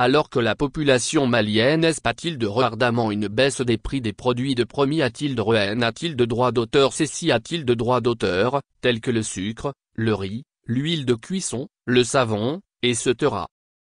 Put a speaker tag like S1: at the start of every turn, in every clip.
S1: Alors que la population malienne t il de ardemment une baisse des prix des produits de promis a-t-il de rehen a-t-il de droit d'auteur ceci a-t-il de droit d'auteur, tels que le sucre, le riz, l'huile de cuisson, le savon, et etc.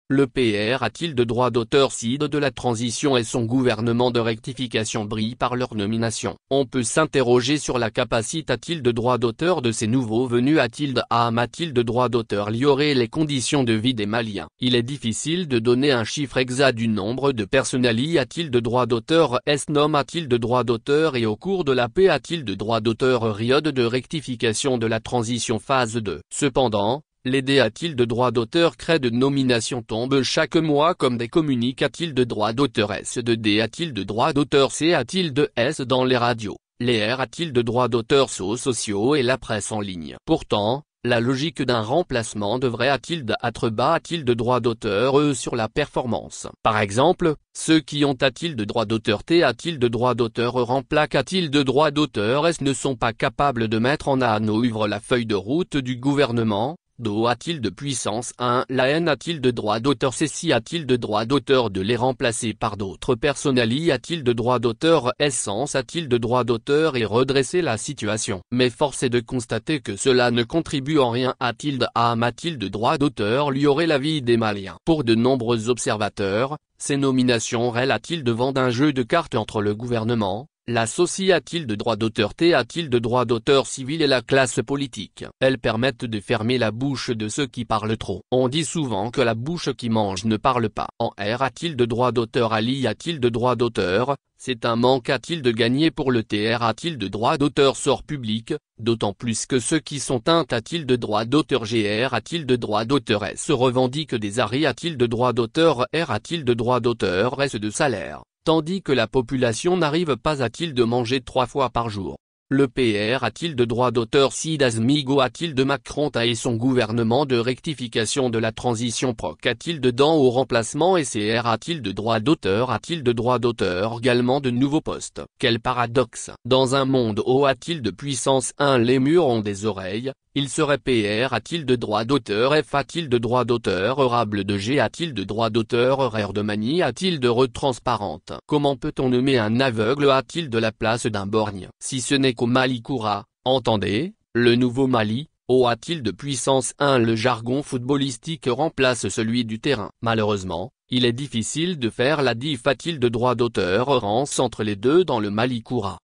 S1: Le PR a-t-il de droit d'auteur CID de la transition et son gouvernement de rectification brille par leur nomination On peut s'interroger sur la capacité a-t-il de droit d'auteur de ces nouveaux venus a-t-il à a-t-il de droit d'auteur lioré les conditions de vie des Maliens Il est difficile de donner un chiffre exact du nombre de personnalités a-t-il de droit d'auteur S a-t-il de droit d'auteur et au cours de la paix a-t-il de droit d'auteur Riode de rectification de la transition phase 2 Cependant, les a t il de droit d'auteur crée de nomination tombent chaque mois comme des a t il de droit d'auteur S de a t il de droit d'auteur C a-t-il de S dans les radios, les R a-t-il de droit d'auteur sociaux sociaux et la presse en ligne. Pourtant, la logique d'un remplacement devrait a-t-il d'être bas a-t-il de droit d'auteur E sur la performance. Par exemple, ceux qui ont a-t-il de droit d'auteur T a-t-il de droit d'auteur E remplaque a-t-il de droit d'auteur S ne sont pas capables de mettre en à nos la feuille de route du gouvernement, Do a-t-il de puissance 1 La haine a-t-il de droit d'auteur Ceci a-t-il de droit d'auteur de les remplacer par d'autres personnalités a-t-il de droit d'auteur Essence a-t-il de droit d'auteur et redresser la situation Mais force est de constater que cela ne contribue en rien à Tilde à a-t-il de droit d'auteur lui aurait la vie des Maliens Pour de nombreux observateurs, ces nominations a-t-il devant d'un jeu de cartes entre le gouvernement, société a-t-il de droit d'auteur T a-t-il de droit d'auteur civil et la classe politique Elles permettent de fermer la bouche de ceux qui parlent trop. On dit souvent que la bouche qui mange ne parle pas. En R a-t-il de droit d'auteur Ali a-t-il de droit d'auteur C'est un manque a-t-il de gagner pour le TR a-t-il de droit d'auteur sort public D'autant plus que ceux qui sont teints a-t-il de droit d'auteur GR a-t-il de droit d'auteur S revendique des arrêts a-t-il de droit d'auteur R a-t-il de droit d'auteur S de salaire tandis que la population n'arrive pas à-t-il de manger trois fois par jour. Le PR a-t-il de droit d'auteur si Migo a-t-il de Macron et son gouvernement de rectification de la transition proc a-t-il de au remplacement Et CR a-t-il de droit d'auteur a-t-il de droit d'auteur également de nouveaux postes Quel paradoxe Dans un monde haut a-t-il de puissance 1 les murs ont des oreilles, il serait PR a-t-il de droit d'auteur F a-t-il de droit d'auteur Orable de G a-t-il de droit d'auteur Horaire de manie a-t-il de retransparente Comment peut-on nommer un aveugle a-t-il de la place d'un borgne Si ce n'est qu'au Malikoura, entendez, le nouveau Mali, O oh, a-t-il de puissance 1 Le jargon footballistique remplace celui du terrain. Malheureusement, il est difficile de faire la diff a-t-il de droit d'auteur Orance entre les deux dans le Koura